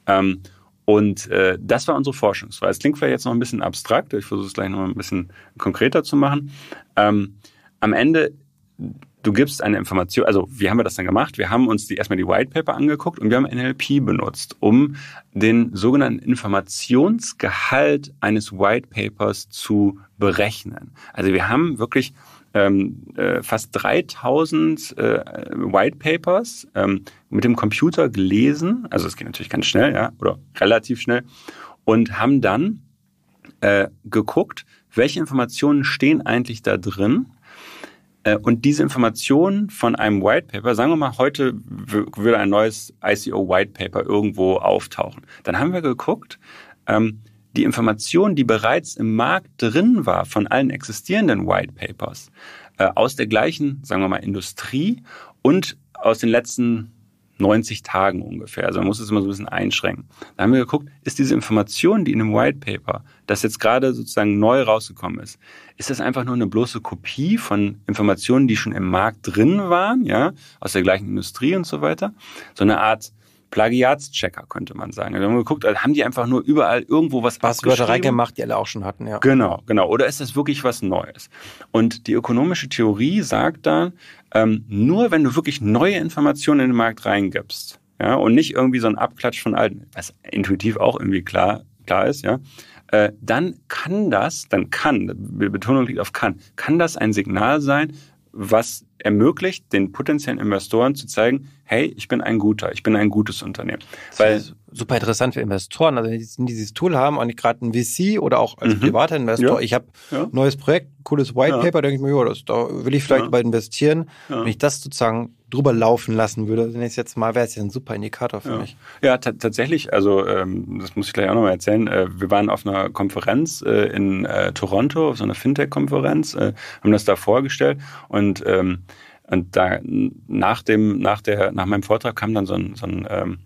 Ähm, und äh, das war unsere Forschungsfrage. Es klingt vielleicht jetzt noch ein bisschen abstrakt, ich versuche es gleich noch ein bisschen konkreter zu machen. Ähm, am Ende du gibst eine Information, also wie haben wir das dann gemacht? Wir haben uns die, erstmal die White Paper angeguckt und wir haben NLP benutzt, um den sogenannten Informationsgehalt eines White Papers zu berechnen. Also wir haben wirklich ähm, äh, fast 3000 äh, White Papers ähm, mit dem Computer gelesen, also es geht natürlich ganz schnell, ja, oder relativ schnell, und haben dann äh, geguckt, welche Informationen stehen eigentlich da drin äh, und diese Informationen von einem White Paper, sagen wir mal, heute würde ein neues ICO White Paper irgendwo auftauchen. Dann haben wir geguckt, ähm, die Information, die bereits im Markt drin war von allen existierenden White Papers, äh, aus der gleichen, sagen wir mal, Industrie und aus den letzten 90 Tagen ungefähr. Also man muss es immer so ein bisschen einschränken. Da haben wir geguckt, ist diese Information, die in dem White Paper, das jetzt gerade sozusagen neu rausgekommen ist, ist das einfach nur eine bloße Kopie von Informationen, die schon im Markt drin waren, ja, aus der gleichen Industrie und so weiter? So eine Art Plagiatschecker, könnte man sagen. Also haben wir geguckt, also haben die einfach nur überall irgendwo was Was Wörter reingemacht, die alle auch schon hatten, ja. Genau, genau. Oder ist das wirklich was Neues? Und die ökonomische Theorie sagt dann, ähm, nur wenn du wirklich neue Informationen in den Markt reingibst, ja, und nicht irgendwie so ein Abklatsch von alten, was intuitiv auch irgendwie klar, klar ist, ja, äh, dann kann das, dann kann, die Betonung liegt auf kann, kann das ein Signal sein, was ermöglicht, den potenziellen Investoren zu zeigen, hey, ich bin ein guter, ich bin ein gutes Unternehmen. Das Weil super interessant für Investoren, also wenn die dieses Tool haben und ich gerade ein VC oder auch als mhm. privater Investor, ja. ich habe ja. ein neues Projekt, cooles White Paper, ja. denke ich mir, jo, das, da will ich vielleicht ja. mal investieren. Wenn ich das sozusagen drüber laufen lassen würde, nenne ich jetzt mal, wäre es ja ein super Indikator für mich. Ja, tatsächlich, also ähm, das muss ich gleich auch nochmal erzählen, äh, wir waren auf einer Konferenz äh, in äh, Toronto, auf so einer Fintech-Konferenz, äh, haben das da vorgestellt und ähm, und da, nach, dem, nach, der, nach meinem Vortrag kam dann so ein, so ein, ähm,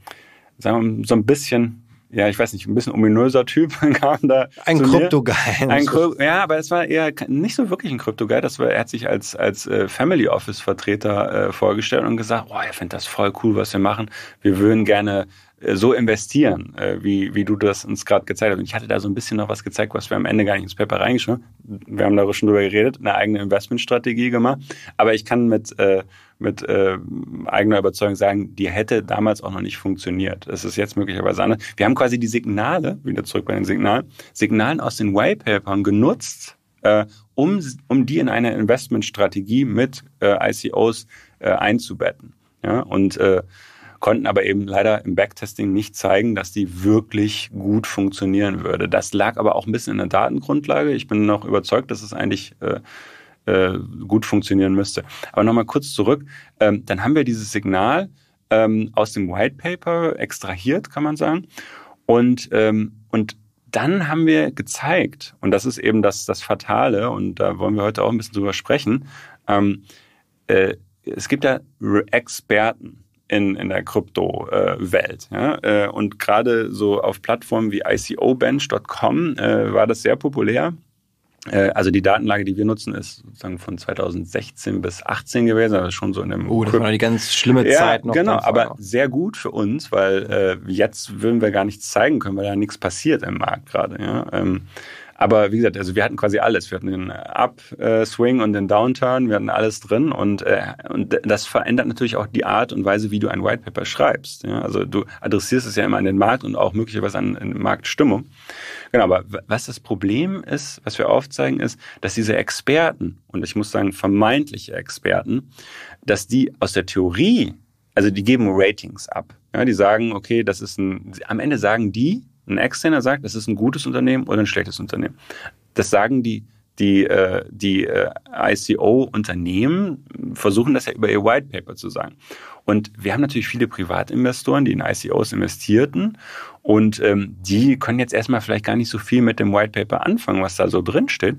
sagen wir, so ein bisschen, ja, ich weiß nicht, ein bisschen ominöser Typ kam da. Ein Kryptogeil. Ein Kry ja, aber es war eher nicht so wirklich ein Kryptogeil. Das war, er hat sich als, als äh, Family Office Vertreter äh, vorgestellt und gesagt, oh, er findet das voll cool, was wir machen. Wir würden gerne äh, so investieren, äh, wie, wie du das uns gerade gezeigt hast. Und ich hatte da so ein bisschen noch was gezeigt, was wir am Ende gar nicht ins Paper reingeschrieben haben. Wir haben darüber schon drüber geredet, eine eigene Investmentstrategie gemacht. Aber ich kann mit, äh, mit äh, eigener Überzeugung sagen, die hätte damals auch noch nicht funktioniert. Es ist jetzt möglicherweise anders. Wir haben quasi die Signale, wieder zurück bei den Signalen, Signalen aus den White Papern genutzt, äh, um, um die in eine Investmentstrategie mit äh, ICOs äh, einzubetten. Ja, und äh, konnten aber eben leider im Backtesting nicht zeigen, dass die wirklich gut funktionieren würde. Das lag aber auch ein bisschen in der Datengrundlage. Ich bin noch überzeugt, dass es eigentlich äh, äh, gut funktionieren müsste. Aber nochmal kurz zurück. Ähm, dann haben wir dieses Signal ähm, aus dem White Paper extrahiert, kann man sagen. Und, ähm, und dann haben wir gezeigt, und das ist eben das, das Fatale, und da wollen wir heute auch ein bisschen drüber sprechen, ähm, äh, es gibt ja Experten in, in der Kryptowelt. Ja? Äh, und gerade so auf Plattformen wie ICObench.com äh, war das sehr populär. Äh, also die Datenlage, die wir nutzen, ist sozusagen von 2016 bis 2018 gewesen, also schon so in einem. Oh, das war die ganz schlimme ja, Zeit noch. Genau, aber sehr gut für uns, weil äh, jetzt würden wir gar nichts zeigen können, weil da nichts passiert im Markt gerade. Ja? Ähm, aber wie gesagt, also wir hatten quasi alles. Wir hatten den äh, Upswing und den Downturn, wir hatten alles drin und, äh, und das verändert natürlich auch die Art und Weise, wie du ein White Paper schreibst. Ja? Also du adressierst es ja immer an den Markt und auch möglicherweise an, an Marktstimmung. Genau, aber was das Problem ist, was wir aufzeigen, ist, dass diese Experten, und ich muss sagen vermeintliche Experten, dass die aus der Theorie, also die geben Ratings ab. Ja, die sagen, okay, das ist ein, am Ende sagen die, ein Externer sagt, es ist ein gutes Unternehmen oder ein schlechtes Unternehmen. Das sagen die, die, äh, die äh, ICO-Unternehmen, versuchen das ja über ihr White Paper zu sagen. Und wir haben natürlich viele Privatinvestoren, die in ICOs investierten. Und ähm, die können jetzt erstmal vielleicht gar nicht so viel mit dem White Paper anfangen, was da so drinsteht.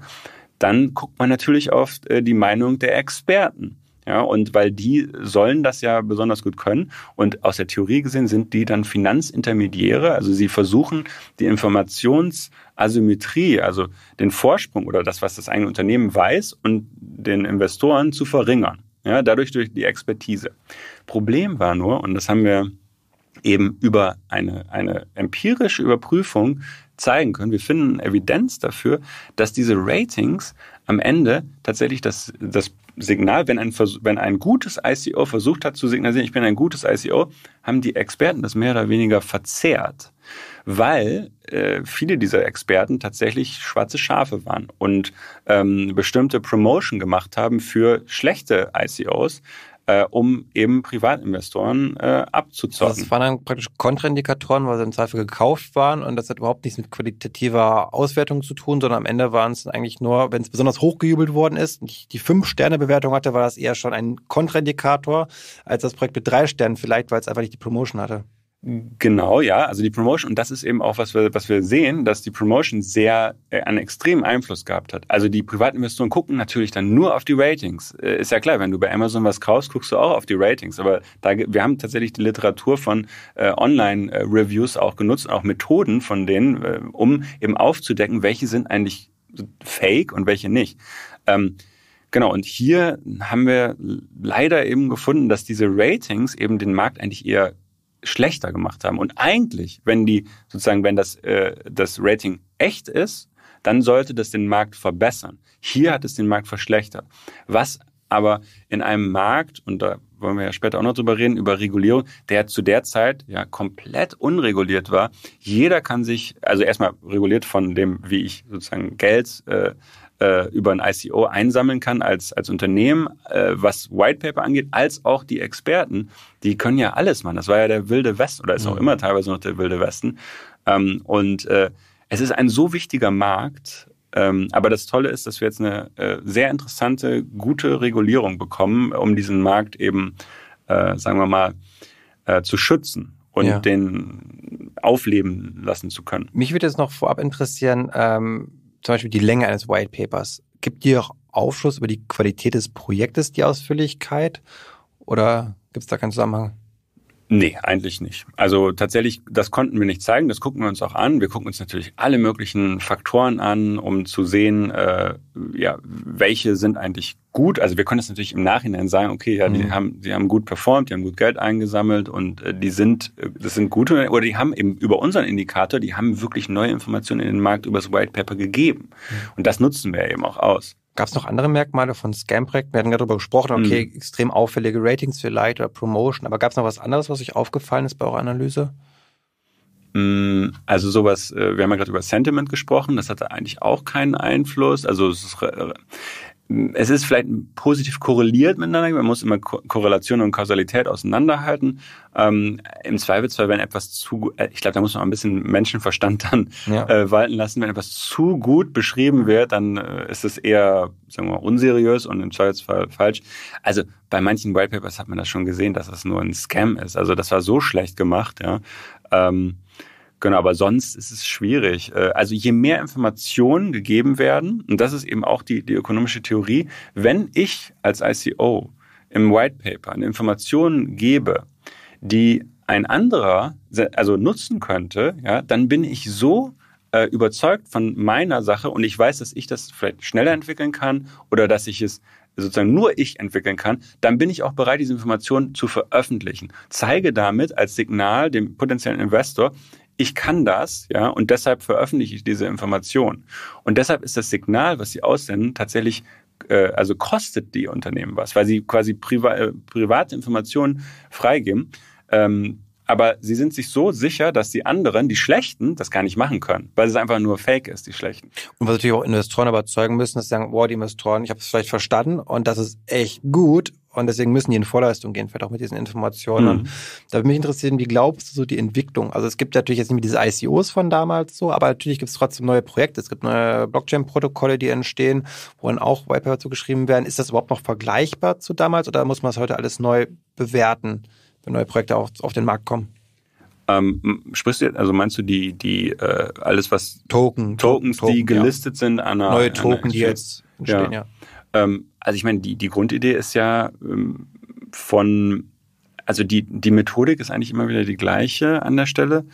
Dann guckt man natürlich auf äh, die Meinung der Experten. Ja, und weil die sollen das ja besonders gut können. Und aus der Theorie gesehen sind die dann Finanzintermediäre. Also sie versuchen, die Informationsasymmetrie, also den Vorsprung oder das, was das eigene Unternehmen weiß und den Investoren zu verringern. Ja, dadurch durch die Expertise. Problem war nur, und das haben wir eben über eine, eine empirische Überprüfung zeigen können. Wir finden Evidenz dafür, dass diese Ratings am Ende tatsächlich das, das Signal, wenn ein, wenn ein gutes ICO versucht hat zu signalisieren, ich bin ein gutes ICO, haben die Experten das mehr oder weniger verzerrt, weil äh, viele dieser Experten tatsächlich schwarze Schafe waren und ähm, bestimmte Promotion gemacht haben für schlechte ICOs, äh, um eben Privatinvestoren äh, also abzuzocken. Das waren dann praktisch Kontraindikatoren, weil sie im Zweifel gekauft waren und das hat überhaupt nichts mit qualitativer Auswertung zu tun, sondern am Ende waren es eigentlich nur, wenn es besonders hochgejubelt worden ist und ich die Fünf-Sterne-Bewertung hatte, war das eher schon ein Kontraindikator als das Projekt mit drei Sternen vielleicht, weil es einfach nicht die Promotion hatte. Genau, ja. Also die Promotion, und das ist eben auch, was wir, was wir sehen, dass die Promotion sehr äh, einen extremen Einfluss gehabt hat. Also die Privatinvestoren gucken natürlich dann nur auf die Ratings. Äh, ist ja klar, wenn du bei Amazon was kaufst, guckst du auch auf die Ratings. Aber da, wir haben tatsächlich die Literatur von äh, Online-Reviews auch genutzt, auch Methoden von denen, äh, um eben aufzudecken, welche sind eigentlich fake und welche nicht. Ähm, Genau, und hier haben wir leider eben gefunden, dass diese Ratings eben den Markt eigentlich eher schlechter gemacht haben. Und eigentlich, wenn die sozusagen, wenn das, äh, das Rating echt ist, dann sollte das den Markt verbessern. Hier hat es den Markt verschlechtert. Was aber in einem Markt, und da wollen wir ja später auch noch drüber reden, über Regulierung, der zu der Zeit ja komplett unreguliert war. Jeder kann sich, also erstmal reguliert von dem, wie ich sozusagen Geld äh, äh, über ein ICO einsammeln kann als, als Unternehmen, äh, was Paper angeht, als auch die Experten, die können ja alles machen. Das war ja der wilde Westen oder ist mhm. auch immer teilweise noch der wilde Westen. Ähm, und äh, es ist ein so wichtiger Markt, ähm, aber das Tolle ist, dass wir jetzt eine äh, sehr interessante, gute Regulierung bekommen, um diesen Markt eben, äh, sagen wir mal, äh, zu schützen und ja. den aufleben lassen zu können. Mich würde jetzt noch vorab interessieren, ähm, zum Beispiel die Länge eines White Papers, gibt dir auch Aufschluss über die Qualität des Projektes die Ausführlichkeit? Oder gibt es da keinen Zusammenhang? Nee, eigentlich nicht. Also tatsächlich, das konnten wir nicht zeigen, das gucken wir uns auch an. Wir gucken uns natürlich alle möglichen Faktoren an, um zu sehen, äh, ja, welche sind eigentlich gut. Also wir können das natürlich im Nachhinein sagen, okay, ja, die mhm. haben, die haben gut performt, die haben gut Geld eingesammelt und äh, die sind, äh, das sind gute, oder die haben eben über unseren Indikator, die haben wirklich neue Informationen in den Markt über das White Paper gegeben. Mhm. Und das nutzen wir eben auch aus. Gab es noch andere Merkmale von Scam-Projekten? Wir hatten gerade darüber gesprochen, hm. okay, mhm. extrem auffällige Ratings für Light oder Promotion, aber gab es noch was anderes, was euch aufgefallen ist bei eurer Analyse? Hm, also sowas, äh, wir haben ja gerade über Sentiment gesprochen, das hatte eigentlich auch keinen Einfluss. Also es ist, es ist vielleicht positiv korreliert miteinander. Man muss immer Ko Korrelation und Kausalität auseinanderhalten. Ähm, Im Zweifelsfall, wenn etwas zu, äh, ich glaube, da muss man auch ein bisschen Menschenverstand dann ja. äh, walten lassen. Wenn etwas zu gut beschrieben wird, dann äh, ist es eher, sagen wir mal, unseriös und im Zweifelsfall falsch. Also bei manchen White Papers hat man das schon gesehen, dass das nur ein Scam ist. Also das war so schlecht gemacht, ja. Ähm, Genau, aber sonst ist es schwierig. Äh, also je mehr Informationen gegeben werden, und das ist eben auch die, die ökonomische Theorie, wenn ich als ICO im White Paper eine Information gebe, die ein anderer also nutzen könnte, ja, dann bin ich so äh, überzeugt von meiner Sache und ich weiß, dass ich das vielleicht schneller entwickeln kann oder dass ich es sozusagen nur ich entwickeln kann, dann bin ich auch bereit, diese Informationen zu veröffentlichen. Zeige damit als Signal dem potenziellen Investor, ich kann das, ja, und deshalb veröffentliche ich diese Information. Und deshalb ist das Signal, was sie aussenden, tatsächlich, äh, also kostet die Unternehmen was, weil sie quasi priva äh, private Informationen freigeben. Ähm, aber sie sind sich so sicher, dass die anderen, die Schlechten, das gar nicht machen können, weil es einfach nur Fake ist, die Schlechten. Und was natürlich auch Investoren überzeugen müssen, ist sagen, wow, die Investoren, ich habe es vielleicht verstanden und das ist echt gut und deswegen müssen die in Vorleistung gehen, vielleicht auch mit diesen Informationen. Mhm. Da würde mich interessieren, wie glaubst du so die Entwicklung? Also es gibt natürlich jetzt nicht mehr diese ICOs von damals so, aber natürlich gibt es trotzdem neue Projekte. Es gibt neue Blockchain-Protokolle, die entstehen, wo dann auch White Paper zugeschrieben werden. Ist das überhaupt noch vergleichbar zu damals oder muss man es heute alles neu bewerten, wenn neue Projekte auch auf den Markt kommen? Ähm, sprichst du jetzt, also meinst du die, die äh, alles was Token, Tokens, Token, die gelistet ja. sind an einer neue Token, einer die jetzt entstehen, ja. ja. Ähm, also ich meine, die, die Grundidee ist ja ähm, von, also die, die Methodik ist eigentlich immer wieder die gleiche an der Stelle,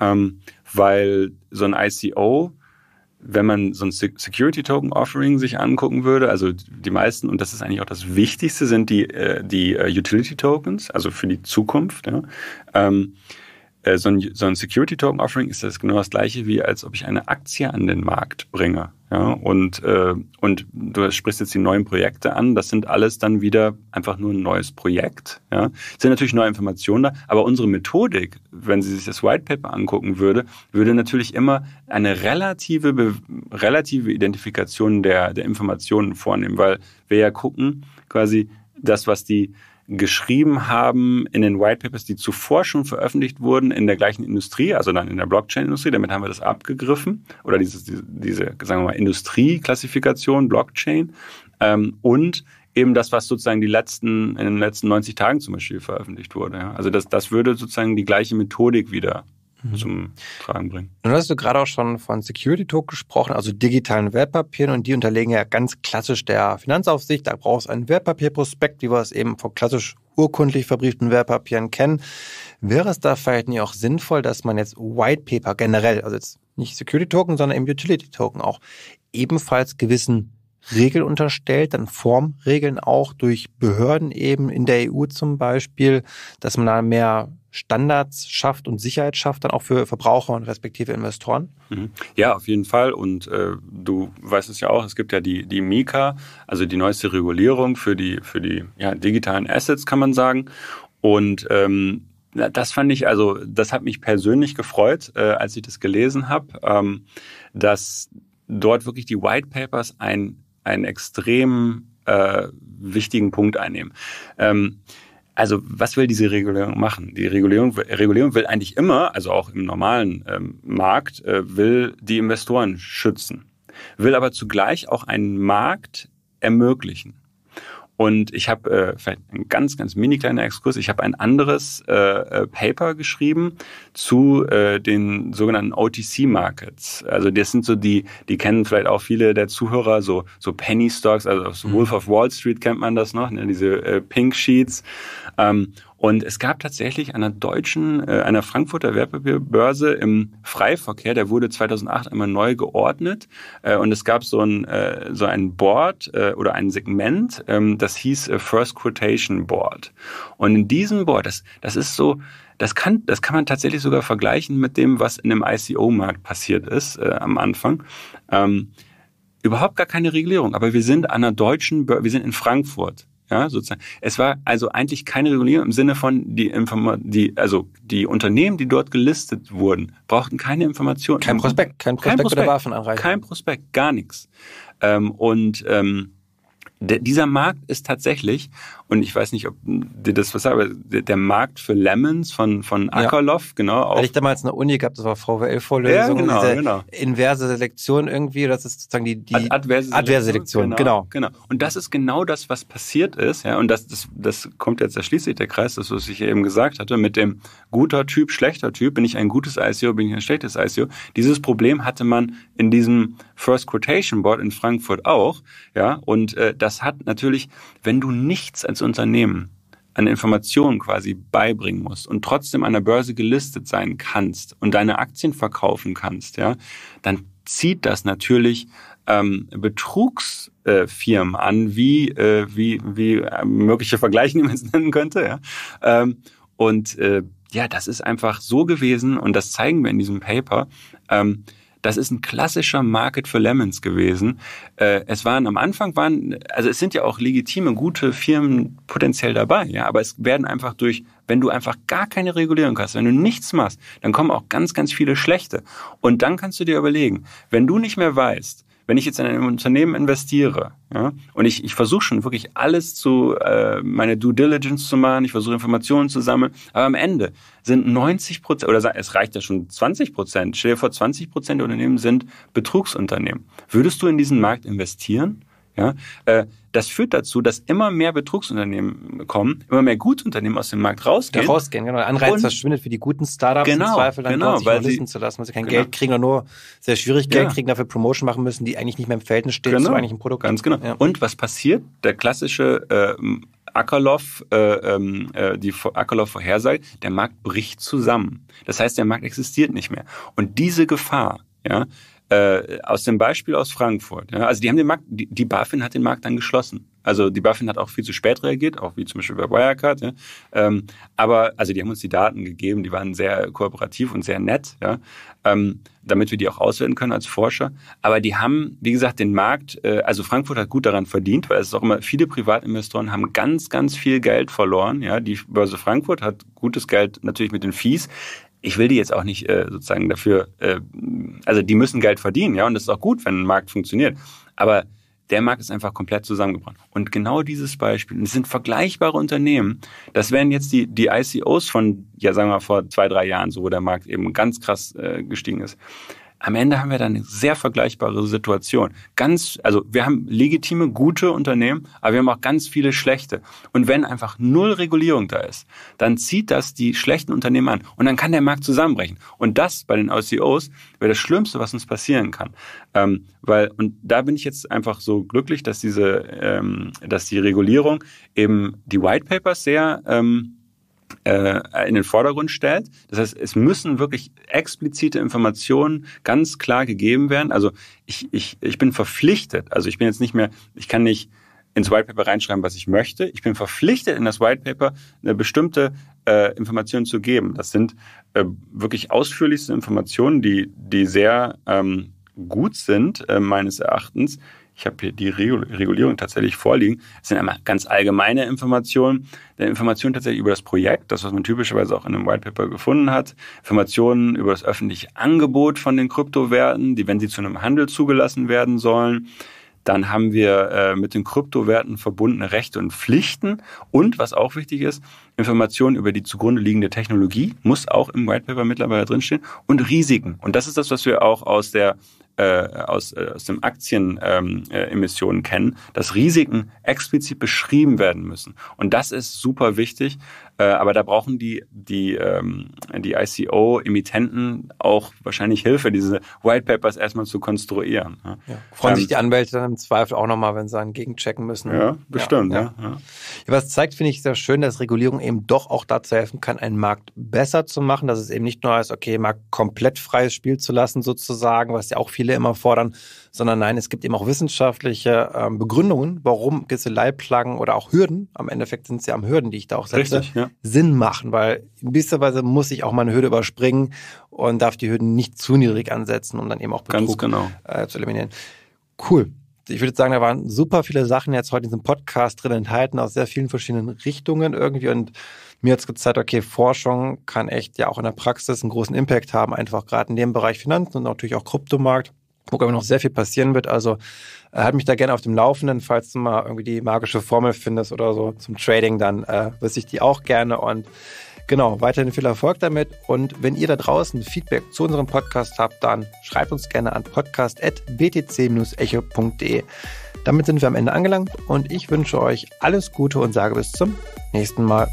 ähm, weil so ein ICO, wenn man so ein Security Token Offering sich angucken würde, also die meisten, und das ist eigentlich auch das Wichtigste, sind die, äh, die äh, Utility Tokens, also für die Zukunft. Ja. Ähm, äh, so, ein, so ein Security Token Offering ist das genau das gleiche, wie als ob ich eine Aktie an den Markt bringe. Ja, und, äh, und du sprichst jetzt die neuen Projekte an. Das sind alles dann wieder einfach nur ein neues Projekt. Ja. Es sind natürlich neue Informationen da, aber unsere Methodik, wenn sie sich das White Paper angucken würde, würde natürlich immer eine relative, relative Identifikation der, der Informationen vornehmen, weil wir ja gucken, quasi das, was die geschrieben haben in den White Papers, die zuvor schon veröffentlicht wurden in der gleichen Industrie, also dann in der Blockchain-Industrie. Damit haben wir das abgegriffen oder dieses, diese, sagen wir mal, Industrieklassifikation, Blockchain ähm, und eben das, was sozusagen die letzten, in den letzten 90 Tagen zum Beispiel veröffentlicht wurde. Ja. Also das, das würde sozusagen die gleiche Methodik wieder Mhm. zum Tragen bringen. Nun hast du gerade auch schon von Security Token gesprochen, also digitalen Wertpapieren und die unterlegen ja ganz klassisch der Finanzaufsicht. Da brauchst du einen Wertpapierprospekt, wie wir es eben von klassisch urkundlich verbrieften Wertpapieren kennen. Wäre es da vielleicht nicht auch sinnvoll, dass man jetzt White Paper generell, also jetzt nicht Security Token, sondern eben Utility Token auch ebenfalls gewissen Regel unterstellt, dann Formregeln auch durch Behörden eben in der EU zum Beispiel, dass man da mehr Standards schafft und Sicherheit schafft, dann auch für Verbraucher und respektive Investoren? Mhm. Ja, auf jeden Fall. Und äh, du weißt es ja auch, es gibt ja die, die Mika, also die neueste Regulierung für die, für die ja, digitalen Assets, kann man sagen. Und ähm, das fand ich, also das hat mich persönlich gefreut, äh, als ich das gelesen habe, ähm, dass dort wirklich die White Papers ein einen extrem äh, wichtigen Punkt einnehmen. Ähm, also was will diese Regulierung machen? Die Regulierung, Regulierung will eigentlich immer, also auch im normalen ähm, Markt, äh, will die Investoren schützen, will aber zugleich auch einen Markt ermöglichen. Und ich habe äh, vielleicht ein ganz, ganz mini kleiner Exkurs. Ich habe ein anderes äh, äh Paper geschrieben zu äh, den sogenannten OTC-Markets. Also das sind so die, die kennen vielleicht auch viele der Zuhörer, so, so Penny Stocks, also mhm. Wolf of Wall Street kennt man das noch, ne? diese äh, Pink Sheets. Ähm, und es gab tatsächlich einer deutschen, äh, einer Frankfurter Wertpapierbörse im Freiverkehr, der wurde 2008 einmal neu geordnet. Äh, und es gab so ein, äh, so ein Board äh, oder ein Segment, ähm, das hieß äh, First Quotation Board. Und in diesem Board, das, das ist so, das kann, das kann man tatsächlich sogar vergleichen mit dem, was in dem ICO-Markt passiert ist äh, am Anfang. Ähm, überhaupt gar keine Regulierung, aber wir sind an einer deutschen, Bör wir sind in Frankfurt. Ja, sozusagen. Es war also eigentlich keine Regulierung im Sinne von die Informa die also die Unternehmen, die dort gelistet wurden, brauchten keine Informationen. Kein Prospekt, kein Prospekt, kein Prospekt oder Waffenanreise. Kein Prospekt, gar nichts. Ähm, und ähm, der, dieser Markt ist tatsächlich, und ich weiß nicht, ob dir das was sagt, aber der, der Markt für Lemons von, von Akerlof, ja. genau. Auch. Hatte ich damals eine Uni gehabt, das war VWL-Vorlesung. Ja, genau, genau. Inverse Selektion irgendwie, das ist sozusagen die, die Ad adverse, adverse Selektion. Genau, genau, genau. Und das ist genau das, was passiert ist. Ja, und das, das, das kommt jetzt, da schließt sich der Kreis, das, was ich eben gesagt hatte, mit dem guter Typ, schlechter Typ, bin ich ein gutes ICO, bin ich ein schlechtes ICO. Dieses Problem hatte man in diesem First Quotation Board in Frankfurt auch. Ja, und äh, das hat natürlich, wenn du nichts als Unternehmen an Informationen quasi beibringen musst und trotzdem an der Börse gelistet sein kannst und deine Aktien verkaufen kannst, ja, dann zieht das natürlich ähm, Betrugsfirmen äh, an, wie, äh, wie, wie äh, mögliche Vergleiche, die man es nennen könnte. Ja? Ähm, und äh, ja, das ist einfach so gewesen und das zeigen wir in diesem Paper. Ähm, das ist ein klassischer Market für Lemons gewesen. Äh, es waren am Anfang waren, also es sind ja auch legitime, gute Firmen potenziell dabei, ja, aber es werden einfach durch wenn du einfach gar keine Regulierung hast, wenn du nichts machst, dann kommen auch ganz, ganz viele schlechte. Und dann kannst du dir überlegen, wenn du nicht mehr weißt, wenn ich jetzt in ein Unternehmen investiere ja, und ich, ich versuche schon wirklich alles zu, äh, meine Due Diligence zu machen, ich versuche Informationen zu sammeln, aber am Ende sind 90 Prozent, oder es reicht ja schon 20 Prozent, stell dir vor, 20 Prozent der Unternehmen sind Betrugsunternehmen. Würdest du in diesen Markt investieren? Ja? Äh, das führt dazu, dass immer mehr Betrugsunternehmen kommen, immer mehr gute Unternehmen aus dem Markt rausgehen. Da rausgehen, genau. Der Anreiz und verschwindet für die guten Startups genau, im Zweifel dann genau, dort sich weil sie, zu lassen, weil sie kein genau. Geld kriegen oder nur sehr schwierig Geld ja. kriegen, dafür Promotion machen müssen, die eigentlich nicht mehr im Verhältnis stehen genau. zu eigentlichen Produkt. Ganz genau. Ja. Und was passiert? Der klassische äh, Akerlof, äh, ähm, äh, die Akerlof vorhersagt, der Markt bricht zusammen. Das heißt, der Markt existiert nicht mehr. Und diese Gefahr, ja, äh, aus dem Beispiel aus Frankfurt. Ja, also die haben den Markt, die, die BaFin hat den Markt dann geschlossen. Also die BaFin hat auch viel zu spät reagiert, auch wie zum Beispiel bei Wirecard. Ja. Ähm, aber also die haben uns die Daten gegeben, die waren sehr kooperativ und sehr nett, ja, ähm, damit wir die auch auswerten können als Forscher. Aber die haben, wie gesagt, den Markt, äh, also Frankfurt hat gut daran verdient, weil es ist auch immer, viele Privatinvestoren haben ganz, ganz viel Geld verloren. Ja. Die Börse Frankfurt hat gutes Geld natürlich mit den Fees, ich will die jetzt auch nicht äh, sozusagen dafür, äh, also die müssen Geld verdienen, ja, und das ist auch gut, wenn ein Markt funktioniert. Aber der Markt ist einfach komplett zusammengebrochen. Und genau dieses Beispiel, das sind vergleichbare Unternehmen, das wären jetzt die, die ICOs von, ja, sagen wir mal, vor zwei, drei Jahren, so, wo der Markt eben ganz krass äh, gestiegen ist. Am Ende haben wir dann eine sehr vergleichbare Situation. Ganz, also wir haben legitime, gute Unternehmen, aber wir haben auch ganz viele schlechte. Und wenn einfach null Regulierung da ist, dann zieht das die schlechten Unternehmen an und dann kann der Markt zusammenbrechen. Und das bei den OCOs wäre das Schlimmste, was uns passieren kann. Ähm, weil, und da bin ich jetzt einfach so glücklich, dass diese, ähm, dass die Regulierung eben die White Papers sehr, ähm, äh, in den Vordergrund stellt. Das heißt, es müssen wirklich explizite Informationen ganz klar gegeben werden. Also ich, ich, ich bin verpflichtet, also ich bin jetzt nicht mehr, ich kann nicht ins White Paper reinschreiben, was ich möchte. Ich bin verpflichtet, in das White Paper eine bestimmte äh, Information zu geben. Das sind äh, wirklich ausführlichste Informationen, die, die sehr ähm, gut sind, äh, meines Erachtens, ich habe hier die Regulierung tatsächlich vorliegen. Das sind einmal ganz allgemeine Informationen. Informationen tatsächlich über das Projekt, das, was man typischerweise auch in einem White Paper gefunden hat. Informationen über das öffentliche Angebot von den Kryptowerten, die, wenn sie zu einem Handel zugelassen werden sollen. Dann haben wir äh, mit den Kryptowerten verbundene Rechte und Pflichten. Und was auch wichtig ist, Informationen über die zugrunde liegende Technologie muss auch im White Paper mittlerweile drinstehen und Risiken. Und das ist das, was wir auch aus der äh, aus, äh, aus dem Aktienemissionen ähm, äh, kennen, dass Risiken explizit beschrieben werden müssen. Und das ist super wichtig, äh, aber da brauchen die, die, ähm, die ICO-Emittenten auch wahrscheinlich Hilfe, diese White Papers erstmal zu konstruieren. Ja. Ja. Freuen ähm, sich die Anwälte dann im Zweifel auch nochmal, wenn sie dann gegenchecken müssen. Ja, bestimmt. Ja, ja. Was zeigt, finde ich, sehr schön, dass Regulierung eben doch auch dazu helfen kann, einen Markt besser zu machen, dass es eben nicht nur heißt, okay, Markt komplett freies Spiel zu lassen sozusagen, was ja auch viele immer fordern, sondern nein, es gibt eben auch wissenschaftliche ähm, Begründungen, warum gewisse Leitplanken oder auch Hürden, am Endeffekt sind es ja am Hürden, die ich da auch setze, Richtig, ja Sinn machen, weil in gewisser Weise muss ich auch meine Hürde überspringen und darf die Hürden nicht zu niedrig ansetzen, um dann eben auch Betrug genau. äh, zu eliminieren. Cool. Ich würde sagen, da waren super viele Sachen jetzt heute in diesem Podcast drin enthalten, aus sehr vielen verschiedenen Richtungen irgendwie. Und mir hat es gezeigt, okay, Forschung kann echt ja auch in der Praxis einen großen Impact haben, einfach gerade in dem Bereich Finanzen und natürlich auch Kryptomarkt wobei noch sehr viel passieren wird. Also äh, halt mich da gerne auf dem Laufenden, falls du mal irgendwie die magische Formel findest oder so zum Trading, dann äh, wüsste ich die auch gerne und Genau, weiterhin viel Erfolg damit. Und wenn ihr da draußen Feedback zu unserem Podcast habt, dann schreibt uns gerne an podcast.btc-echo.de. Damit sind wir am Ende angelangt und ich wünsche euch alles Gute und sage bis zum nächsten Mal.